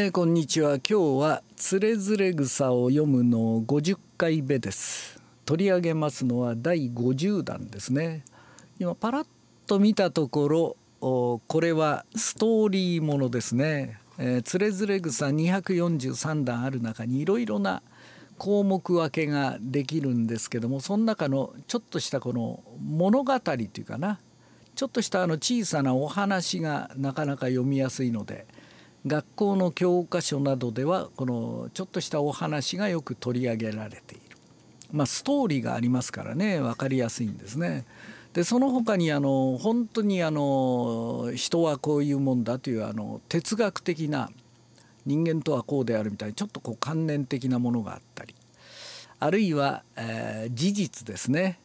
えー、こんにちは今日は「つれづれ草」を読むの50回目です取り上げますのは第50弾ですね今パラッと見たところおこれはストーリーものですね「えー、つれづれ草」243段ある中にいろいろな項目分けができるんですけどもその中のちょっとしたこの物語というかなちょっとしたあの小さなお話がなかなか読みやすいので。学校の教科書などではこのちょっとしたお話がよく取り上げられている、まあ、ストーリーがありますからね分かりやすいんですね。でその他にあの本当にあの人はこういうもんだというあの哲学的な人間とはこうであるみたいなちょっとこう観念的なものがあったりあるいは、えー、事実ですね、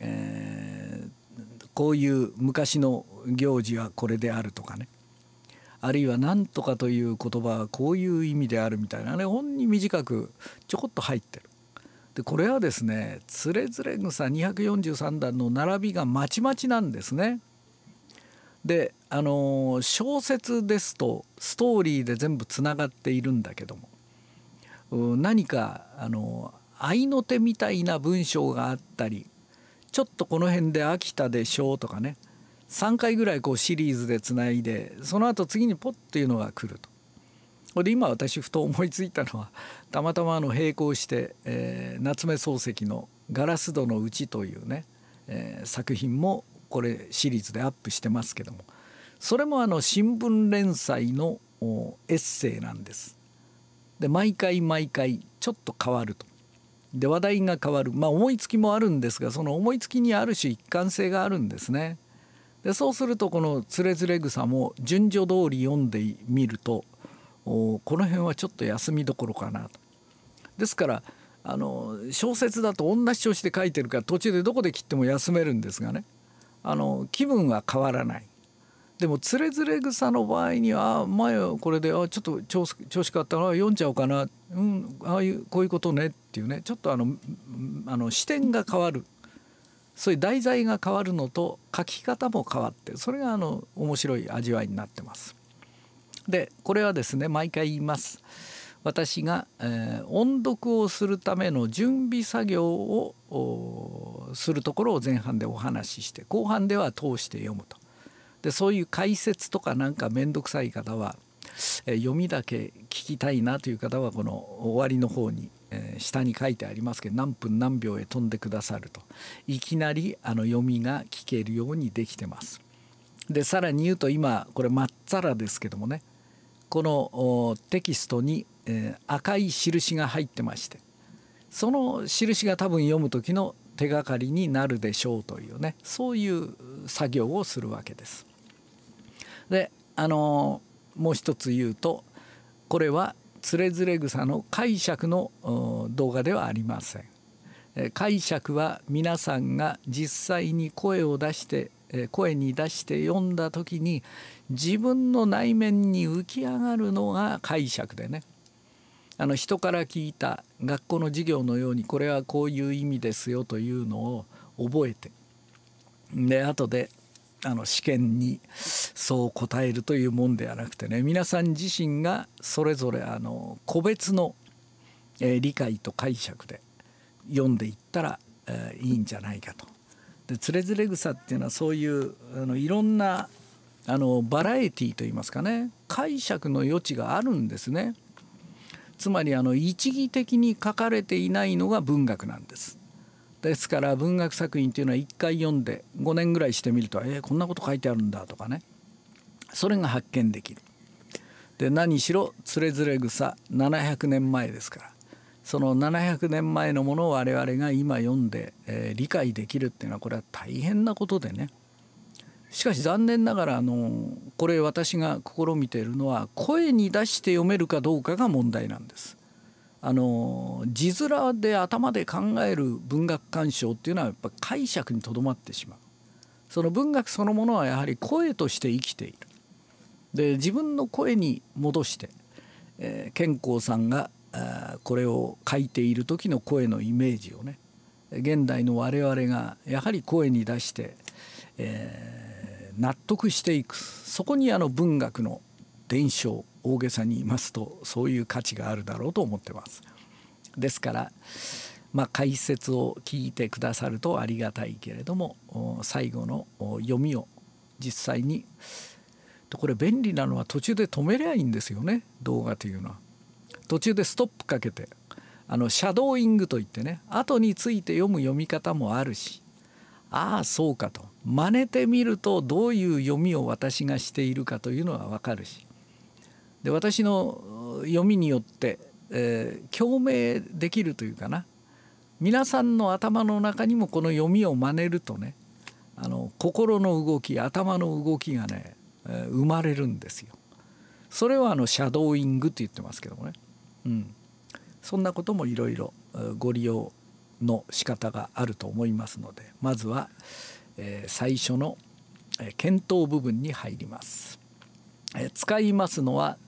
えー、こういう昔の行事はこれであるとかねあるいは「なんとか」という言葉はこういう意味であるみたいなね本に短くちょこっと入ってる。でこれはですね「つれづれ草243段」の並びがまちまちなんですね。であの小説ですとストーリーで全部つながっているんだけども何かあの合いの手みたいな文章があったりちょっとこの辺で秋田でしょうとかね3回ぐらいこうシリーズでつないでその後次にポッていうのが来ると。で今私ふと思いついたのはたまたまあの並行して、えー、夏目漱石の「ガラス戸のうち」というね、えー、作品もこれシリーズでアップしてますけどもそれもあの新聞連載のエッセイなんです。で毎回毎回ちょっと変わると。で話題が変わるまあ思いつきもあるんですがその思いつきにある種一貫性があるんですね。でそうするとこの「つれづれ草」も順序通り読んでみるとこの辺はちょっと休みどころかなと。ですからあの小説だと同じ調子で書いてるから途中でどこで切っても休めるんですがねあの気分は変わらない。でも「つれづれ草」の場合には前はこれで「あちょっと調子調子変わったら読んじゃおうかな、うん、ああいうこういうことね」っていうねちょっとあのあの視点が変わるそういう題材が変わるのと書き方も変わってそれがあの面白い味わいになってます。でこれはですね毎回言います。私が、えー、音読をするための準備作業をするところを前半でお話しして後半では通して読むと。でそういう解説とかなんか面倒くさい方は、えー、読みだけ聞きたいなという方はこの終わりの方にえ下に書いてありますけど何分何秒へ飛んでくださるといきなりあの読みが聞けるようにできてます。でさらに言うと今これまっさらですけどもねこのテキストに、え赤い印が入ってましてその印が多分読む時の手がかりになるでしょうというねそういう作業をするわけです。であのもう一つ言うとこれはつれづれ草の解釈の動画ではありません解釈は皆さんが実際に声を出して声に出して読んだ時に自分の内面に浮き上がるのが解釈でねあの人から聞いた学校の授業のようにこれはこういう意味ですよというのを覚えてで後であの試験にそう答えるというもんではなくてね皆さん自身がそれぞれあの個別の、え理解と解釈で読んでいったら、えいいんじゃないかと。で「つれづれ草」っていうのはそういうあのいろんなあのバラエティといいますかね解釈の余地があるんですね。つまりあの一義的に書かれていないのが文学なんです。ですから文学作品というのは1回読んで5年ぐらいしてみると「えー、こんなこと書いてあるんだ」とかねそれが発見できる。で何しろつれづれ草700年前ですからその700年前のものを我々が今読んで、えー、理解できるっていうのはこれは大変なことでねしかし残念ながらあのこれ私が試みているのは声に出して読めるかどうかが問題なんです。あの字面で頭で考える文学鑑賞っていうのはやっぱ解釈にとどまってしまうその文学そのものはやはり声として生きているで自分の声に戻して、えー、健康さんがこれを書いている時の声のイメージをね現代の我々がやはり声に出して、えー、納得していくそこにあの文学の伝承大げさに言いますとそういう価値があるだろうと思ってます。ですから、まあ、解説を聞いてくださるとありがたいけれども最後の読みを実際にこれ便利なのは途中で止めりゃいいんですよね動画というのは。途中でストップかけてあのシャドーイングといってね後について読む読み方もあるしああそうかと真似てみるとどういう読みを私がしているかというのは分かるしで私の読みによって、えー、共鳴できるというかな皆さんの頭の中にもこの読みを真似るとねあの心の動き頭の動きがね、えー、生まれるんですよ。それはあのシャドーイングって言ってますけどもね、うん、そんなこともいろいろご利用の仕方があると思いますのでまずは、えー、最初の検討部分に入ります。えー、使いますのは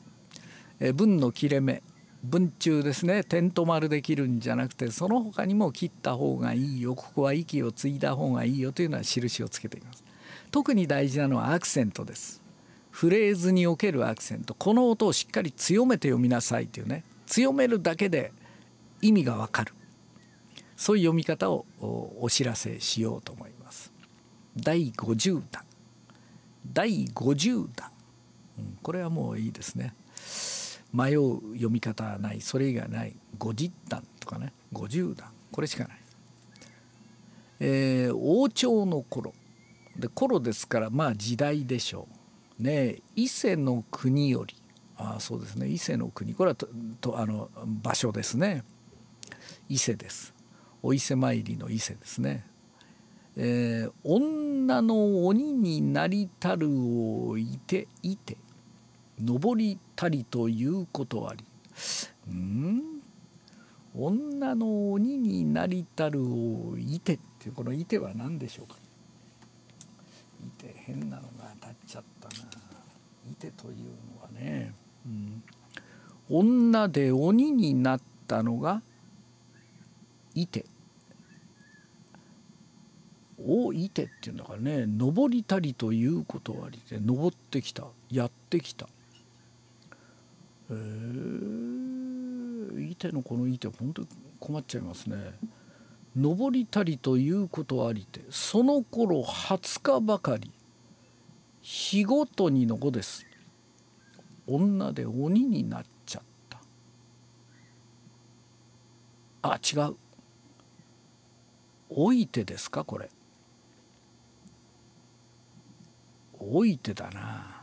え文の切れ目文中ですね点と丸で切るんじゃなくてその他にも切った方がいいよここは息を継いだ方がいいよというのは印をつけています特に大事なのはアクセントですフレーズにおけるアクセントこの音をしっかり強めて読みなさいというね強めるだけで意味がわかるそういう読み方をお知らせしようと思います第50弾第50弾、うん、これはもういいですね迷う読み方はないそれ以外ない50段とかね50段これしかない。えー、王朝の頃で頃ですからまあ時代でしょう。ね伊勢の国よりあそうですね伊勢の国これはととあの場所ですね伊勢です。お伊勢参りの伊勢ですね。えー、女の鬼になりたるをいていて登りたりということありうん女の鬼になりたるをいてっていうこのいては何でしょうかいて変なのが当たっちゃったないてというのはね、うん、女で鬼になったのがいてをいてっていうんだからね登りたりということありで登ってきたやってきたえー、いてのこのいて本当に困っちゃいますね。登りたりということありてその頃20日ばかり日ごとにの子です女で鬼になっちゃったあ違う老いてですかこれ老いてだな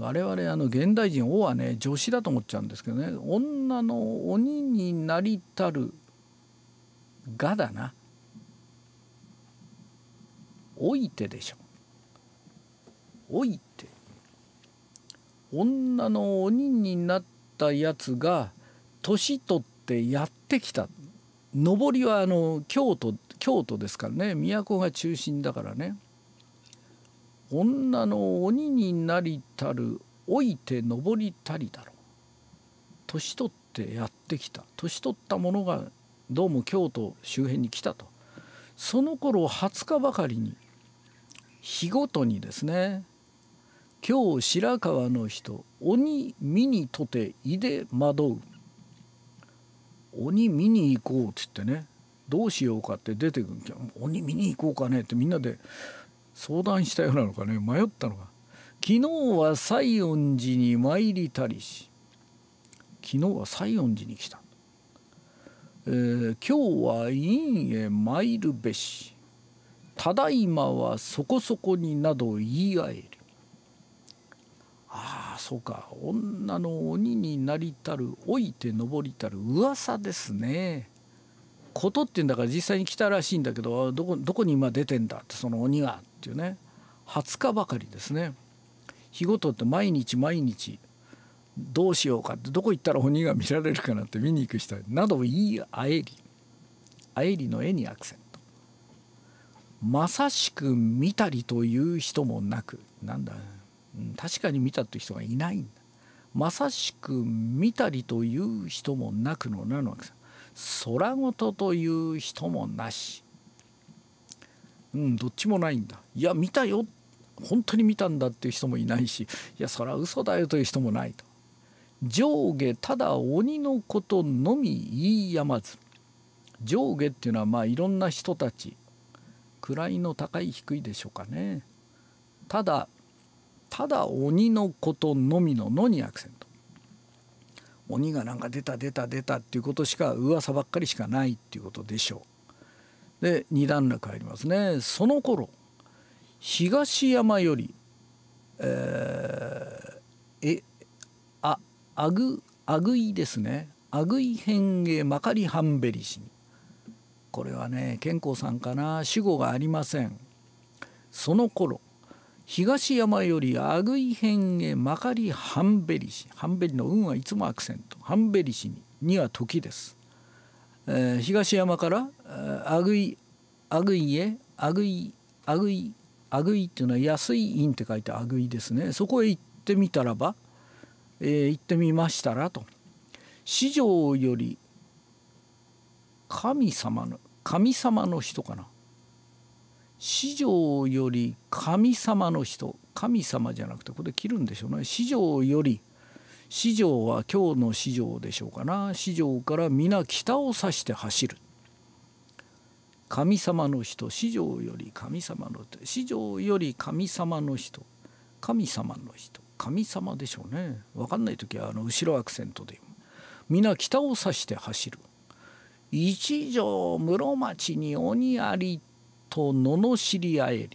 我々あの現代人「王はね女子だと思っちゃうんですけどね女の鬼になりたるがだな老いてでしょ老いて女の鬼になったやつが年取ってやってきた上りはあの京都京都ですからね都が中心だからね。女の鬼になりたる老いて登りたりだろう年取ってやってきた年取った者がどうも京都周辺に来たとその頃20日ばかりに日ごとにですね今日白川の人鬼見にとていで惑う鬼見に行こうっつってねどうしようかって出てくる鬼見に行こうかねってみんなで相談したようなのかね迷ったのが「昨日は西園寺に参りたりし昨日は西園寺に来た」えー、今日は院へ参るべし」「ただいまはそこそこになど言い合える」ああそうか女の鬼になりたる老いて登りたる噂ですね。ことっていうんだから実際に来たらしいんだけどどこどこに今出てんだってその鬼がっていうね20日ばかりですね日ごとって毎日毎日どうしようかってどこ行ったら鬼が見られるかなって見に行く人などいいあえりあえりの絵にアクセントまさしく見たりという人もなくなんだ、うん、確かに見たという人がいないんだまさしく見たりという人もなくのなのアクセント空ごとという人もなしうん、どっちもないんだいや見たよ本当に見たんだっていう人もいないしいやそれは嘘だよという人もないと上下ただ鬼のことのみ言いやまず上下っていうのはまあいろんな人たち位の高い低いでしょうかねただただ鬼のことのみの「の」にアクセント鬼がなんか出た出た出たっていうことしか噂ばっかりしかないっていうことでしょうで二段落入りますねその頃東山よりえー、えああぐあぐいですねあぐい変へまかりはんべりしにこれはね健康さんかな主語がありませんその頃東山よりあぐい変へまかりはんべりしはんべりの運はいつもアクセントはんべりしにには時ですえ東山からアグイアグイへアグイアグイアグイっていうのは安い院って書いてアグイですねそこへ行ってみたらば、えー、行ってみましたらと四条より神様の神様の人かな四条より神様の人神様じゃなくてここで切るんでしょうね四条より市場は今日の市場でしょうかな市場から皆北を指して走る神様の人市場より神様の市場より神様の人神様の人神様でしょうね分かんない時はあの後ろアクセントで皆北を指して走る一条室町に鬼ありと罵り合えり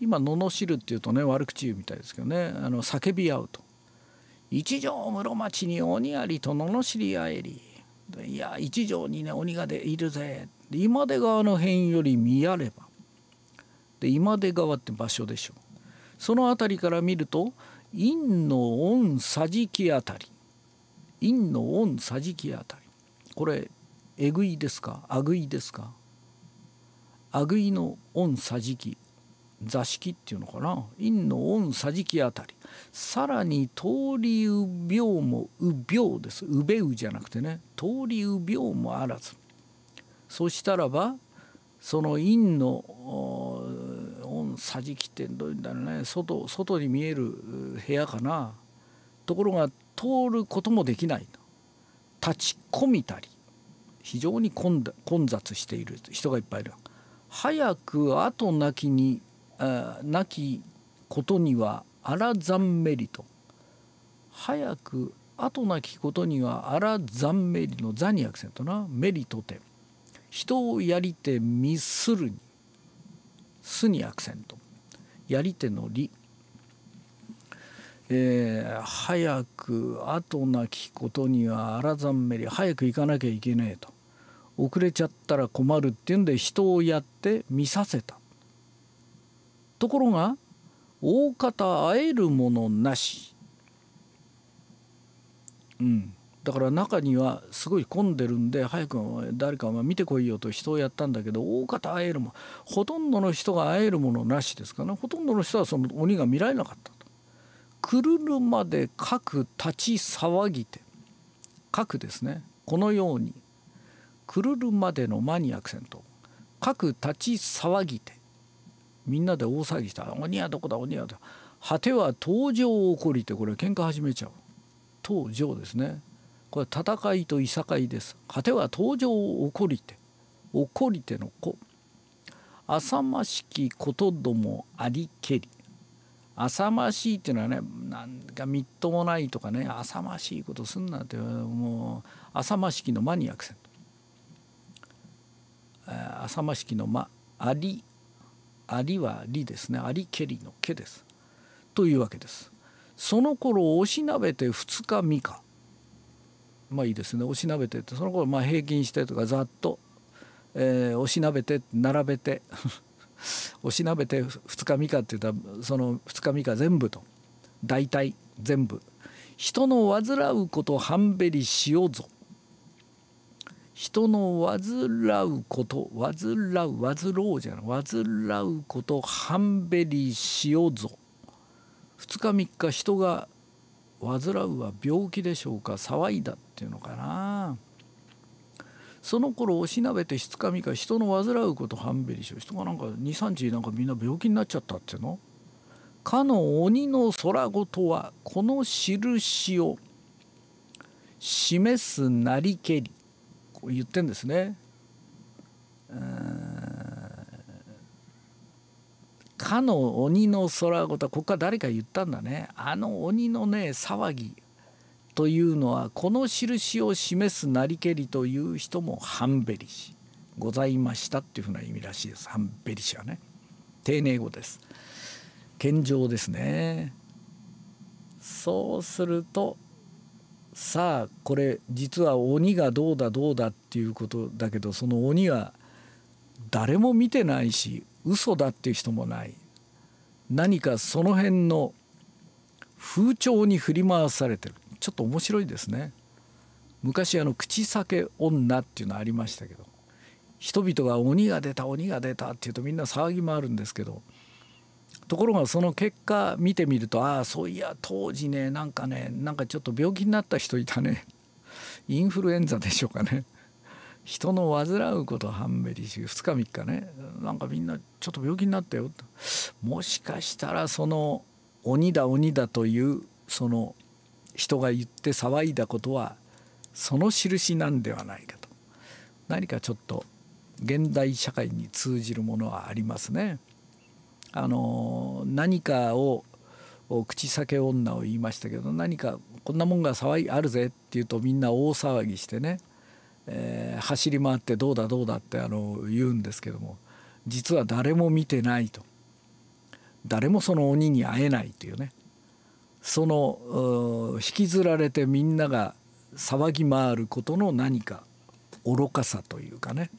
今罵るっていうとね悪口言うみたいですけどねあの叫び合うと一条室町に鬼ありと罵り合えりいや一条にね鬼がでいるぜ今出川の辺より見やればで今出川って場所でしょその辺りから見ると陰の御桟敷あたり陰の御桟敷あたりこれえぐいですかあぐいですかあぐいの御桟敷座敷っていうのかな陰の御桟敷あたりさらに通りう病もう病ですうべうじゃなくてね通りう病もあらずそしたらばその陰の御桟敷ってどういうんだろうね外外に見える部屋かなところが通ることもできない立ち込みたり非常に混雑している人がいっぱいいる。早く後なきになきことにはあらざんめりと早く後なきことにはあらざんめりの「ざ」にアクセントな「メリとて」人をやりてみするに「す」にアクセントやりての「り」えー、早く後なきことにはあらざんめり早く行かなきゃいけねえと遅れちゃったら困るっていうんで人をやって見させたところが大方会えるものなし、うん、だから中にはすごい混んでるんで早く誰か見てこいよと人をやったんだけど大方会えるもほとんどの人が会えるものなしですから、ね、ほとんどの人はその鬼が見られなかったと。くるるまでかく立ち騒ぎてかくですねこのようにくるるまでのマニアクセントかく立ち騒ぎてみんなで大騒ぎした「鬼はどこだ鬼はどこだ」果ては登場を起こりてこれ喧嘩始めちゃう登場」ですねこれ戦いといさかいです果ては登場を起こりて起こりての子浅ましきことどもありけり浅ましいっていうのはねなんかみっともないとかね浅ましいことすんなってもう浅ましきの間にアクセント浅ましきの間ありありはりですねありけりのけですというわけですその頃おしなべて2日3日まあいいですねおしなべてってその頃まあ平均してとかざっと、えー、おしなべて並べてお しなべて2日3日って言ったらその2日3日全部と大体全部人の煩うこと半べりしようぞ人の煩うこと煩う煩うじゃない煩うことハンベリしよぞ2日3日人が煩うは病気でしょうか騒いだっていうのかなその頃おしなべて2日3日人の煩うことハンベリしよう人がなんか23日なんかみんな病気になっちゃったっていうのかの鬼の空事はこの印を示すなりけり言ってんですね。かの鬼の空ごはここから誰か言ったんだねあの鬼のね騒ぎというのはこの印を示すなりけりという人もハンベリシ」「ございましたっていうふうな意味らしいですハンベリ氏はね丁寧語です謙譲ですねそうするとさあこれ実は鬼がどうだどうだっていうことだけどその鬼は誰も見てないし嘘だっていう人もない何かその辺の風潮に振り回されてるちょっと面白いですね昔あの口裂け女っていうのありましたけど人々が鬼が出た鬼が出たっていうとみんな騒ぎ回るんですけどところがその結果見てみるとああそういや当時ねなんかねなんかちょっと病気になった人いたね インフルエンザでしょうかね人の患うことハンべリし2日3日ねなんかみんなちょっと病気になったよもしかしたらその鬼だ鬼だというその人が言って騒いだことはその印なんではないかと何かちょっと現代社会に通じるものはありますね。あの何かを口裂け女を言いましたけど何かこんなもんが騒いあるぜっていうとみんな大騒ぎしてね、えー、走り回ってどうだどうだってあの言うんですけども実は誰も見てないと誰もその鬼に会えないというねその引きずられてみんなが騒ぎ回ることの何か愚かさというかね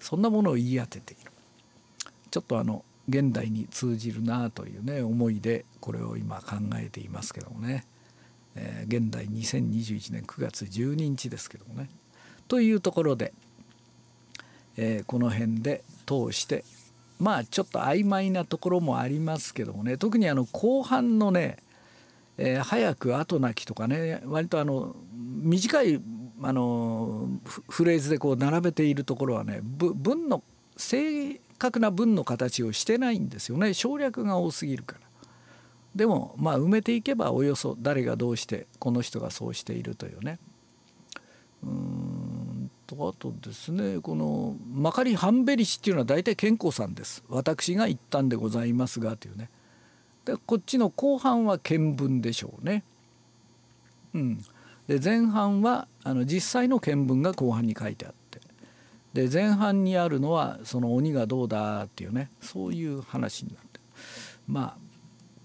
そんなものを言い当てているちょっとあの現代に通じるなというね思いでこれを今考えていますけどもね、えー、現代2021年9月12日ですけどもねというところで、えー、この辺で通してまあちょっと曖昧なところもありますけどもね特にあの後半のね、えー、早く後なきとかね割とあの短いあのフレーズでこう並べているところはね文の整確な文の形をしてないんですよね省略が多すぎるから。でもまあ埋めていけばおよそ誰がどうしてこの人がそうしているというね。うんとあとですねこのマカリ・ハンベリシ」っていうのは大体健康さんです私が言ったんでございますがというね。でこっちの後半は見聞でしょうね。うん、で前半はあの実際の見聞が後半に書いてあった。で前半にあるのはその鬼がどうだっていうねそういう話になってまあ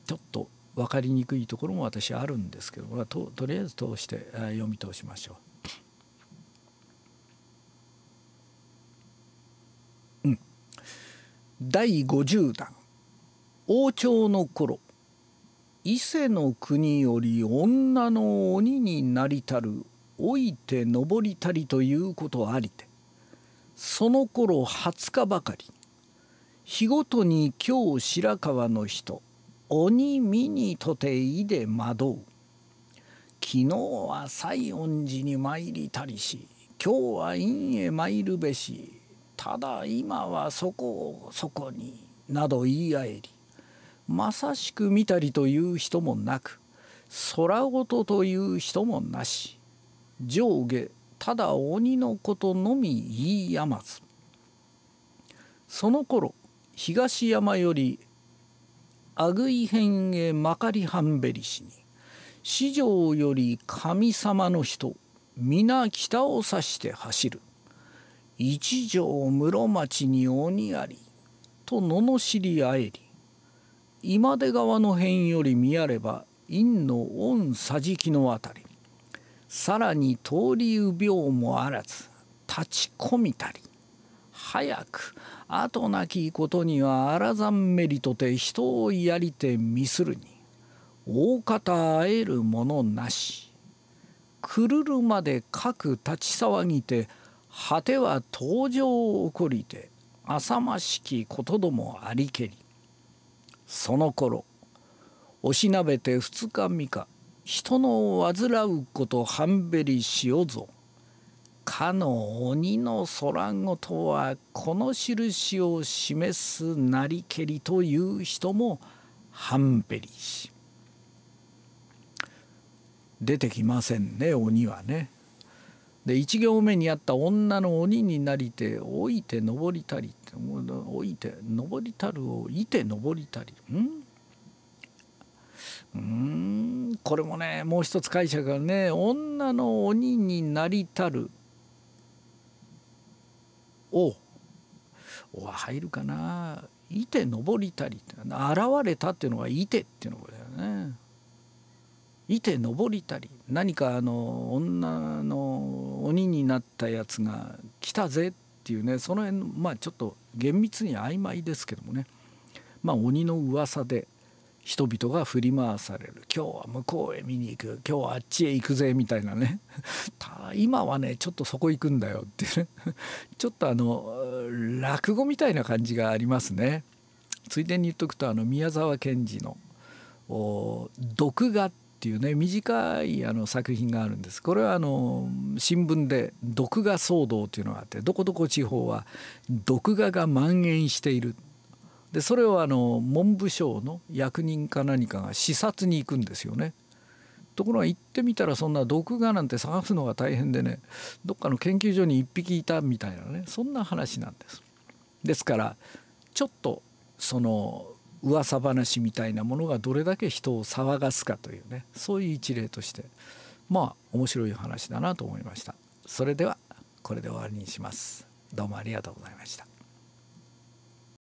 ちょっと分かりにくいところも私あるんですけど、ととりあえず通して読み通しましょう。うん、第50弾王朝の頃伊勢の国より女の鬼になりたる老いて登りたりということありてその頃20日ばかり日ごとに今日白河の人鬼見にとていで惑う昨日は西園寺に参りたりし今日は院へ参るべしただ今はそこをそこになど言い合えりまさしく見たりという人もなく空事という人もなし上下ただ鬼のことのみ言いやまずその頃東山より阿久井辺へまかりはんべりしに四条より神様の人皆北を指して走る一条室町に鬼ありと罵りあえり今出川の辺より見あれば陰の御桟敷のあたりさらに通りう病もあらず立ち込みたり早く後なきことにはあらざんめりとて人をやりてみするに大方会えるものなしくるるまで各立ち騒ぎて果ては登場を起こりて浅ましきことどもありけりその頃おしなべて二日三日人の煩うことはんべりしよぞ。かの鬼の空ごとはこの印を示すなりけりという人もはんべりし。出てきませんね鬼はね。で1行目にあった「女の鬼になりて老いて登りたり」老いて登りたるをいて登りたり」んうんこれもねもう一つ解釈がね「女の鬼になりたる」を「お」は入るかな「いて登りたり」現れたっていうのが「いて」っていうのだよね。いて登りたり何かあの女の鬼になったやつが来たぜっていうねその辺まあちょっと厳密に曖昧ですけどもねまあ鬼の噂で人々が振り回される今日は向こうへ見に行く今日はあっちへ行くぜみたいなね 今はねちょっとそこ行くんだよっていね ちょっとあの落語みたいな感じがありますね。ついでに言っとくとあの宮沢賢治の「毒画」っていうね短いあの作品があるんですこれはあの新聞で「毒画騒動」っていうのがあってどこどこ地方は毒画が蔓延しているでそれはあの文部省の役人か何かが視察に行くんですよね。ところが行ってみたらそんな毒ガなんて探すのが大変でねどっかの研究所に1匹いたみたいなねそんな話なんです。ですからちょっとその噂話みたいなものがどれだけ人を騒がすかというねそういう一例としてまあ面白い話だなと思いました。それではこれで終わりにします。どうもありがとうございました。